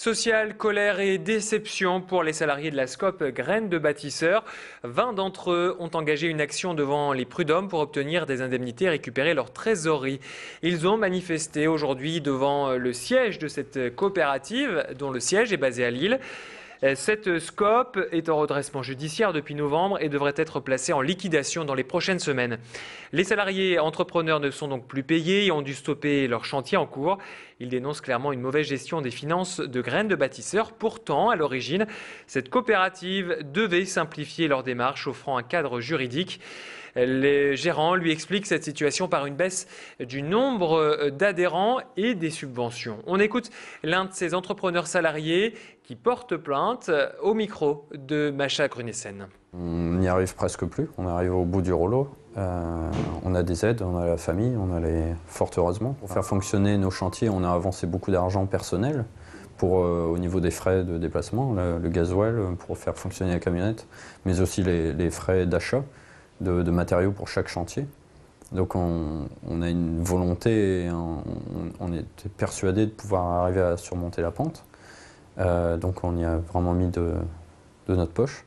Social, colère et déception pour les salariés de la SCOP Graines de Bâtisseurs. 20 d'entre eux ont engagé une action devant les prud'hommes pour obtenir des indemnités et récupérer leur trésorerie. Ils ont manifesté aujourd'hui devant le siège de cette coopérative, dont le siège est basé à Lille. Euh, cette SCOP est en redressement judiciaire depuis novembre et devrait être placée en liquidation dans les prochaines semaines. Les salariés entrepreneurs ne sont donc plus payés et ont dû stopper leur chantier en cours. Ils dénoncent clairement une mauvaise gestion des finances de graines de bâtisseurs. Pourtant, à l'origine, cette coopérative devait simplifier leur démarche, offrant un cadre juridique. Les gérants lui expliquent cette situation par une baisse du nombre d'adhérents et des subventions. On écoute l'un de ces entrepreneurs salariés qui porte plainte euh, au micro de Macha Grunessen. On n'y arrive presque plus, on arrive au bout du rouleau. Euh, on a des aides, on a la famille, on a les... fort heureusement. Pour faire fonctionner nos chantiers, on a avancé beaucoup d'argent personnel pour, euh, au niveau des frais de déplacement, le, gasoil pour faire fonctionner la camionnette, mais aussi les, frais d'achat de, matériaux pour chaque chantier. Donc on, a une volonté, on, est persuadé de pouvoir arriver à surmonter la pente. Euh, donc on y a vraiment mis de, de notre poche.